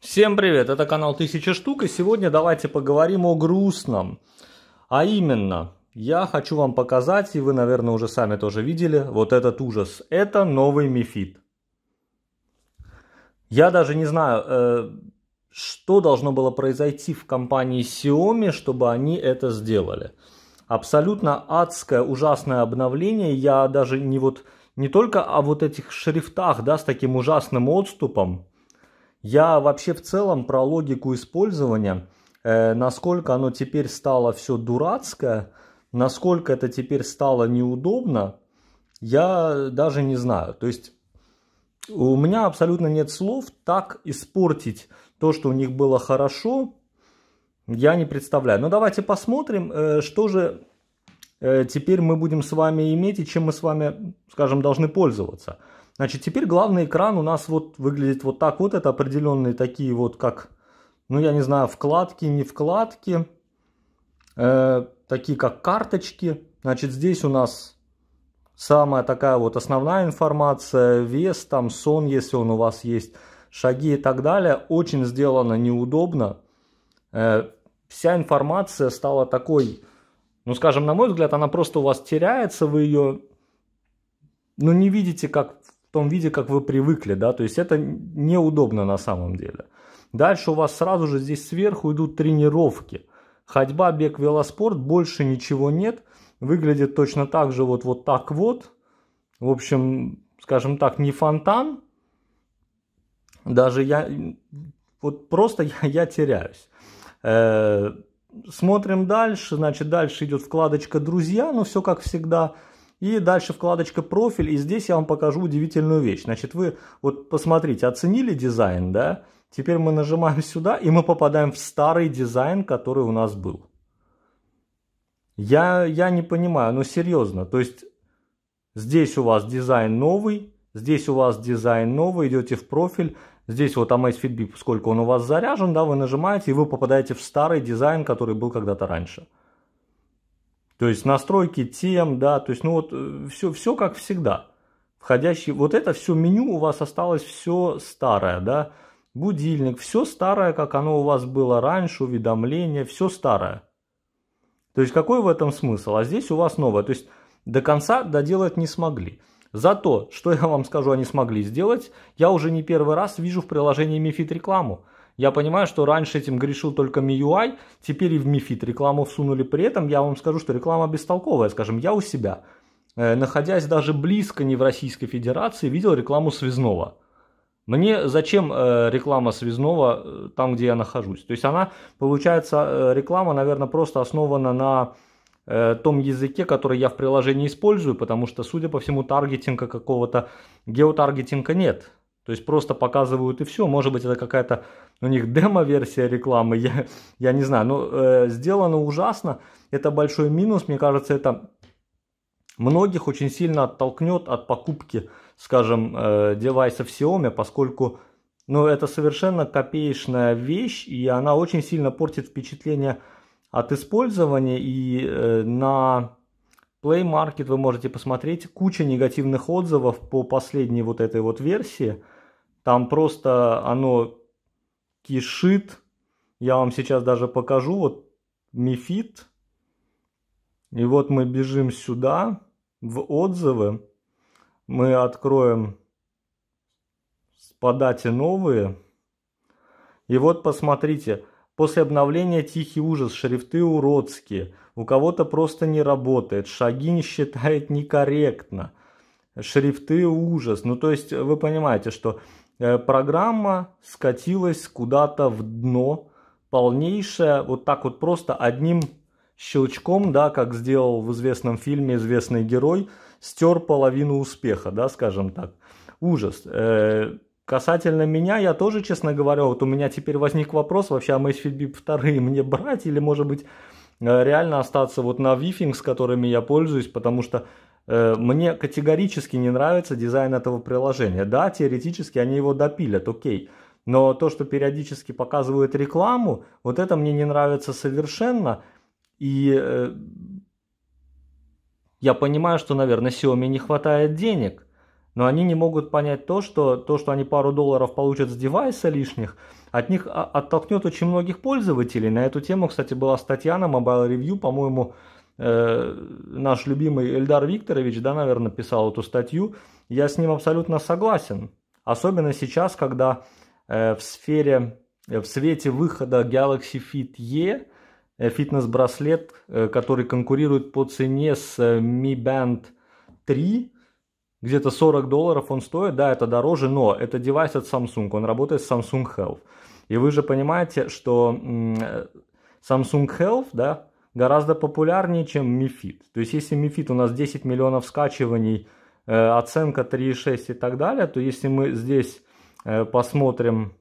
Всем привет, это канал Тысяча штук и сегодня давайте поговорим о грустном. А именно, я хочу вам показать, и вы, наверное, уже сами тоже видели, вот этот ужас. Это новый мифит. Я даже не знаю, э, что должно было произойти в компании Xiaomi, чтобы они это сделали. Абсолютно адское, ужасное обновление. Я даже не вот не только о вот этих шрифтах, да, с таким ужасным отступом, я вообще в целом про логику использования, э, насколько оно теперь стало все дурацкое, насколько это теперь стало неудобно, я даже не знаю. То есть у меня абсолютно нет слов так испортить то, что у них было хорошо, я не представляю. Но давайте посмотрим, э, что же э, теперь мы будем с вами иметь и чем мы с вами, скажем, должны пользоваться. Значит, теперь главный экран у нас вот выглядит вот так вот. Это определенные такие вот, как, ну, я не знаю, вкладки, не вкладки. Э, такие, как карточки. Значит, здесь у нас самая такая вот основная информация. Вес, там, сон, если он у вас есть, шаги и так далее. Очень сделано неудобно. Э, вся информация стала такой, ну, скажем, на мой взгляд, она просто у вас теряется. Вы ее, ну, не видите, как в том виде, как вы привыкли, да, то есть это неудобно на самом деле. Дальше у вас сразу же здесь сверху идут тренировки. Ходьба, бег, велоспорт, больше ничего нет. Выглядит точно так же вот, вот так вот. В общем, скажем так, не фонтан. Даже я, вот просто я, я теряюсь. Э, смотрим дальше, значит, дальше идет вкладочка «Друзья», но ну, все как всегда – и дальше вкладочка «Профиль», и здесь я вам покажу удивительную вещь. Значит, вы вот посмотрите, оценили дизайн, да? Теперь мы нажимаем сюда, и мы попадаем в старый дизайн, который у нас был. Я, я не понимаю, но ну, серьезно, то есть здесь у вас дизайн новый, здесь у вас дизайн новый, идете в профиль, здесь вот Amaze Fitbit, сколько он у вас заряжен, да, вы нажимаете, и вы попадаете в старый дизайн, который был когда-то раньше. То есть настройки тем, да, то есть, ну вот все, э, все как всегда. Входящий, вот это все меню у вас осталось все старое, да. Будильник, все старое, как оно у вас было раньше, уведомления, все старое. То есть какой в этом смысл? А здесь у вас новое. То есть до конца доделать не смогли. Зато, что я вам скажу, они смогли сделать, я уже не первый раз вижу в приложении Мифит рекламу. Я понимаю, что раньше этим грешил только MIUI, теперь и в MiFID рекламу всунули. При этом я вам скажу, что реклама бестолковая. Скажем, я у себя, э, находясь даже близко не в Российской Федерации, видел рекламу связного. Мне зачем э, реклама связного э, там, где я нахожусь? То есть она, получается, реклама, наверное, просто основана на том языке, который я в приложении использую, потому что, судя по всему, таргетинга какого-то, геотаргетинга нет. То есть просто показывают и все. Может быть, это какая-то у них демо-версия рекламы, я, я не знаю. Но э, сделано ужасно. Это большой минус. Мне кажется, это многих очень сильно оттолкнет от покупки, скажем, э, девайсов Xiaomi, поскольку ну, это совершенно копеечная вещь, и она очень сильно портит впечатление от использования. И э, на Play Market вы можете посмотреть куча негативных отзывов по последней вот этой вот версии – там просто оно кишит. Я вам сейчас даже покажу. Вот мифит. И вот мы бежим сюда, в отзывы. Мы откроем подате новые. И вот посмотрите, после обновления тихий ужас, шрифты уродские. У кого-то просто не работает, шаги не считает некорректно. Шрифты ужас. Ну то есть вы понимаете, что Э, программа скатилась куда-то в дно, полнейшая, вот так вот просто одним щелчком, да, как сделал в известном фильме известный герой, стер половину успеха, да, скажем так. Ужас. Э, касательно меня, я тоже, честно говоря, вот у меня теперь возник вопрос, вообще, а Macefit Bip вторые мне брать или, может быть, э, реально остаться вот на Wi-Fi, с которыми я пользуюсь, потому что Э, мне категорически не нравится дизайн этого приложения. Да, теоретически они его допилят, окей. Но то, что периодически показывают рекламу, вот это мне не нравится совершенно. И э, я понимаю, что, наверное, Xiaomi не хватает денег. Но они не могут понять то, что то, что они пару долларов получат с девайса лишних, от них а, оттолкнет очень многих пользователей. На эту тему, кстати, была статья на Mobile Review, по-моему, э, наш любимый Эльдар Викторович, да, наверное, писал эту статью, я с ним абсолютно согласен. Особенно сейчас, когда э, в сфере, э, в свете выхода Galaxy Fit E, э, фитнес-браслет, э, который конкурирует по цене с э, Mi Band 3, где-то 40 долларов он стоит, да, это дороже, но это девайс от Samsung, он работает с Samsung Health. И вы же понимаете, что Samsung Health, да, гораздо популярнее, чем Мифит. То есть если Мифит у нас 10 миллионов скачиваний, э, оценка 3,6 и так далее, то если мы здесь э, посмотрим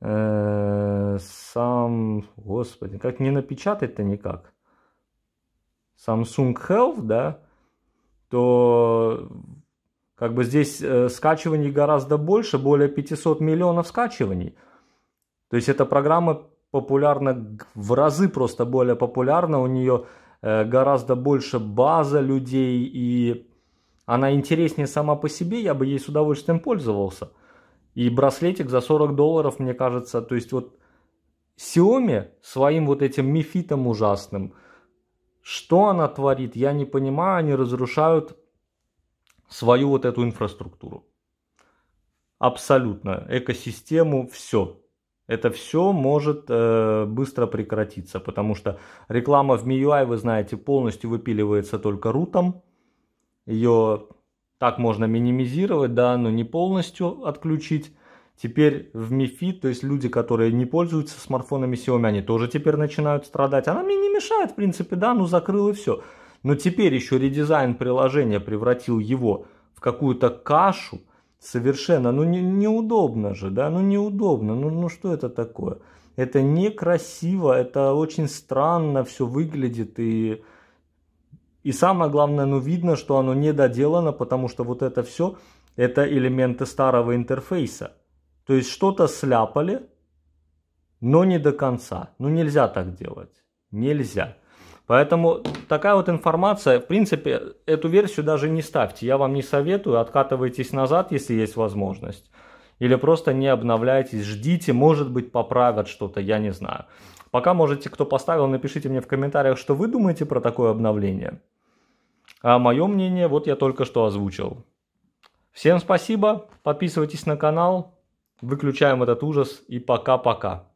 э, сам, господи, как не напечатать-то никак. Samsung Health, да, то как бы здесь скачиваний гораздо больше, более 500 миллионов скачиваний. То есть эта программа популярна, в разы просто более популярна, у нее э, гораздо больше база людей, и она интереснее сама по себе, я бы ей с удовольствием пользовался. И браслетик за 40 долларов, мне кажется, то есть вот Xiaomi своим вот этим мифитом ужасным, что она творит, я не понимаю, они разрушают свою вот эту инфраструктуру. Абсолютно. Экосистему, все. Это все может э, быстро прекратиться, потому что реклама в MIUI, вы знаете, полностью выпиливается только рутом. Ее так можно минимизировать, да, но не полностью отключить. Теперь в MiFi, то есть люди, которые не пользуются смартфонами Xiaomi, они тоже теперь начинают страдать. Она мне не мешает, в принципе, да, ну закрыл и все. Но теперь еще редизайн приложения превратил его в какую-то кашу, Совершенно. Ну не, неудобно же, да, ну неудобно. Ну, ну что это такое? Это некрасиво, это очень странно все выглядит и... И самое главное, ну видно, что оно не доделано, потому что вот это все, это элементы старого интерфейса. То есть что-то сляпали, но не до конца. Ну нельзя так делать. Нельзя. Поэтому такая вот информация, в принципе, эту версию даже не ставьте. Я вам не советую, откатывайтесь назад, если есть возможность. Или просто не обновляйтесь, ждите, может быть, поправят что-то, я не знаю. Пока можете, кто поставил, напишите мне в комментариях, что вы думаете про такое обновление. А мое мнение вот я только что озвучил. Всем спасибо, подписывайтесь на канал, выключаем этот ужас и пока-пока.